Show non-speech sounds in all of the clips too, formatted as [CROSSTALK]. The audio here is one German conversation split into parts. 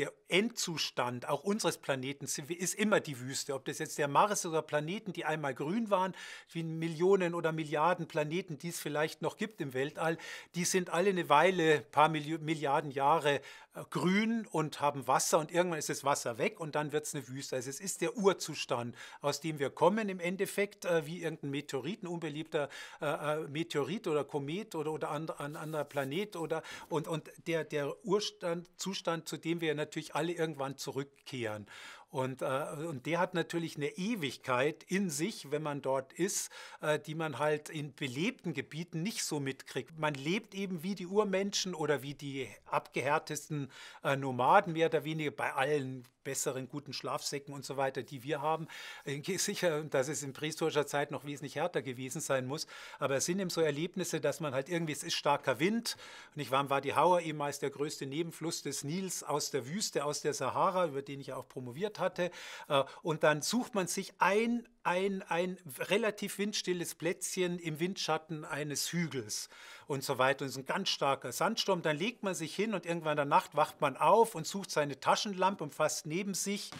der Endzustand auch unseres Planeten ist immer die Wüste. Ob das jetzt der Mars oder Planeten, die einmal grün waren, wie Millionen oder Milliarden Planeten, die es vielleicht noch gibt im Weltall, die sind alle eine Weile, paar Milliarden Jahre äh, grün und haben Wasser und irgendwann ist das Wasser weg und dann wird es eine Wüste. Also es ist der Urzustand, aus dem wir kommen im Endeffekt, äh, wie irgendein Meteorit, ein unbeliebter äh, äh, Meteorit oder Komet oder, oder and, ein anderer Planet oder und, und der, der Urzustand, zu dem wir natürlich alle irgendwann zurückkehren. Und, äh, und der hat natürlich eine Ewigkeit in sich, wenn man dort ist, äh, die man halt in belebten Gebieten nicht so mitkriegt. Man lebt eben wie die Urmenschen oder wie die abgehärtesten äh, Nomaden, mehr oder weniger bei allen besseren, guten Schlafsäcken und so weiter, die wir haben. Äh, [LAUGHS] sicher, dass es in prähistorischer Zeit noch wesentlich härter gewesen sein muss, aber es sind eben so Erlebnisse, dass man halt irgendwie, es ist starker Wind, und ich war im Wadi Hawa ehemals der größte Nebenfluss des Nils aus der Wüste, aus der Sahara, über den ich ja auch promoviert hatte. Äh, und dann sucht man sich ein, ein, ein relativ windstilles Plätzchen im Windschatten eines Hügels und so weiter. Und es ist ein ganz starker Sandsturm. Dann legt man sich hin und irgendwann in der Nacht wacht man auf und sucht seine Taschenlampe und fasst neben sich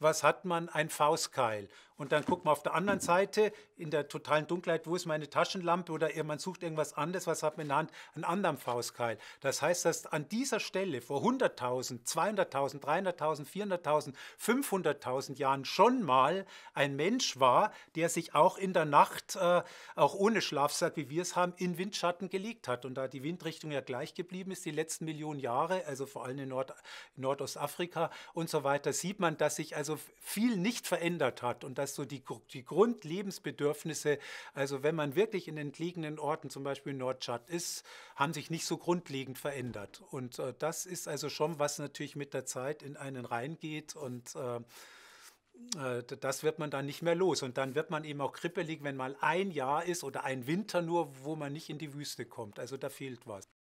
was hat man? Ein Faustkeil. Und dann guckt man auf der anderen Seite in der totalen Dunkelheit, wo ist meine Taschenlampe oder man sucht irgendwas anderes, was hat man in der Hand? Einen anderen Faustkeil. Das heißt, dass an dieser Stelle vor 100.000, 200.000, 300.000, 400.000, 500.000 Jahren schon mal ein Mensch war, der sich auch in der Nacht, äh, auch ohne Schlafsack, wie wir es haben, in Windschatten gelegt hat. Und da die Windrichtung ja gleich geblieben ist, die letzten Millionen Jahre, also vor allem in, Nord in Nordostafrika und so weiter, sieht man, dass sich also also viel nicht verändert hat und dass so die, die Grundlebensbedürfnisse, also wenn man wirklich in entlegenen Orten, zum Beispiel in Nordschad ist, haben sich nicht so grundlegend verändert. Und äh, das ist also schon, was natürlich mit der Zeit in einen reingeht und äh, äh das wird man dann nicht mehr los. Und dann wird man eben auch kribbelig, wenn mal ein Jahr ist oder ein Winter nur, wo man nicht in die Wüste kommt. Also da fehlt was.